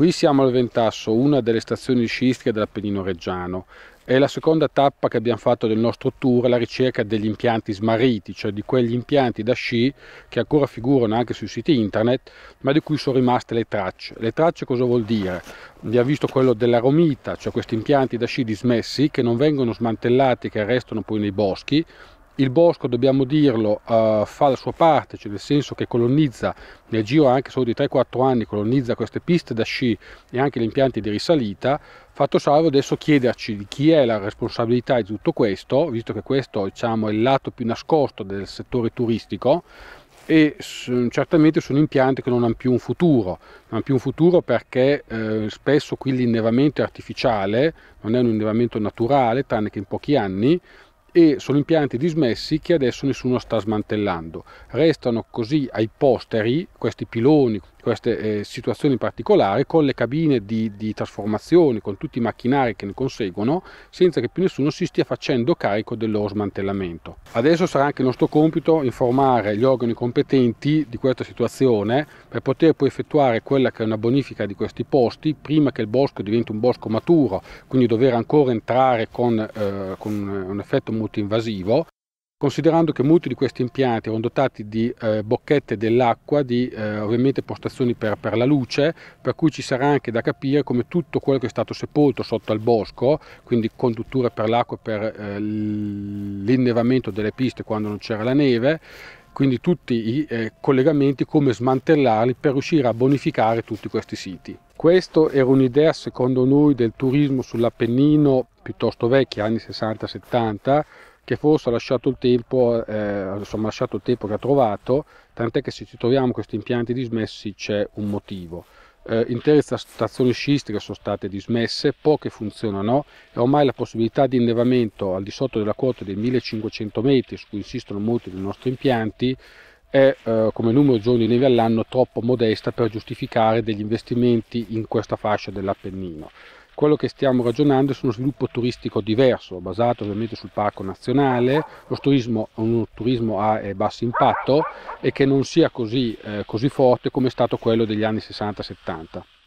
Qui siamo al Ventasso, una delle stazioni sciistiche dell'Appennino Reggiano. È la seconda tappa che abbiamo fatto del nostro tour alla ricerca degli impianti smarriti, cioè di quegli impianti da sci che ancora figurano anche sui siti internet, ma di cui sono rimaste le tracce. Le tracce cosa vuol dire? Abbiamo visto quello della Romita, cioè questi impianti da sci dismessi che non vengono smantellati, che restano poi nei boschi, il bosco, dobbiamo dirlo, eh, fa la sua parte, cioè nel senso che colonizza, nel giro anche solo di 3-4 anni, colonizza queste piste da sci e anche gli impianti di risalita, fatto salvo adesso chiederci di chi è la responsabilità di tutto questo, visto che questo diciamo, è il lato più nascosto del settore turistico, e certamente sono impianti che non hanno più un futuro, non hanno più un futuro perché eh, spesso qui l'innevamento è artificiale, non è un innevamento naturale, tranne che in pochi anni, e sono impianti dismessi che adesso nessuno sta smantellando. Restano così ai posteri questi piloni queste eh, situazioni particolari con le cabine di, di, trasformazione, con tutti i macchinari che ne conseguono, senza che più nessuno si stia facendo carico del loro smantellamento. Adesso sarà anche nostro compito informare gli organi competenti di questa situazione per poter poi effettuare quella che è una bonifica di questi posti prima che il bosco diventi un bosco maturo, quindi dover ancora entrare con, eh, con un effetto multinvasivo considerando che molti di questi impianti erano dotati di eh, bocchette dell'acqua, di eh, ovviamente postazioni per, per, la luce, per cui ci sarà anche da capire come tutto quello che è stato sepolto sotto al bosco, quindi condutture per l'acqua per eh, l'innevamento delle piste quando non c'era la neve, quindi tutti i eh, collegamenti, come smantellarli per riuscire a bonificare tutti questi siti. Questa era un'idea secondo noi del turismo sull'Appennino piuttosto vecchia, anni 60-70, che forse ha lasciato il tempo, eh, insomma, lasciato il tempo che ha trovato, tant'è che se ci troviamo questi impianti dismessi c'è un motivo. Eh, intere stazioni sciistiche sono state dismesse, poche funzionano e ormai la possibilità di innevamento al di sotto della quota dei 1500 metri, su cui insistono molti dei nostri impianti, è eh, come numero di giorni di neve all'anno troppo modesta per giustificare degli investimenti in questa fascia dell'Appennino quello che stiamo ragionando è su uno sviluppo turistico diverso, basato ovviamente sul parco nazionale, lo turismo è un turismo a eh, basso impatto e che non sia così, eh, così forte come è stato quello degli anni 60-70.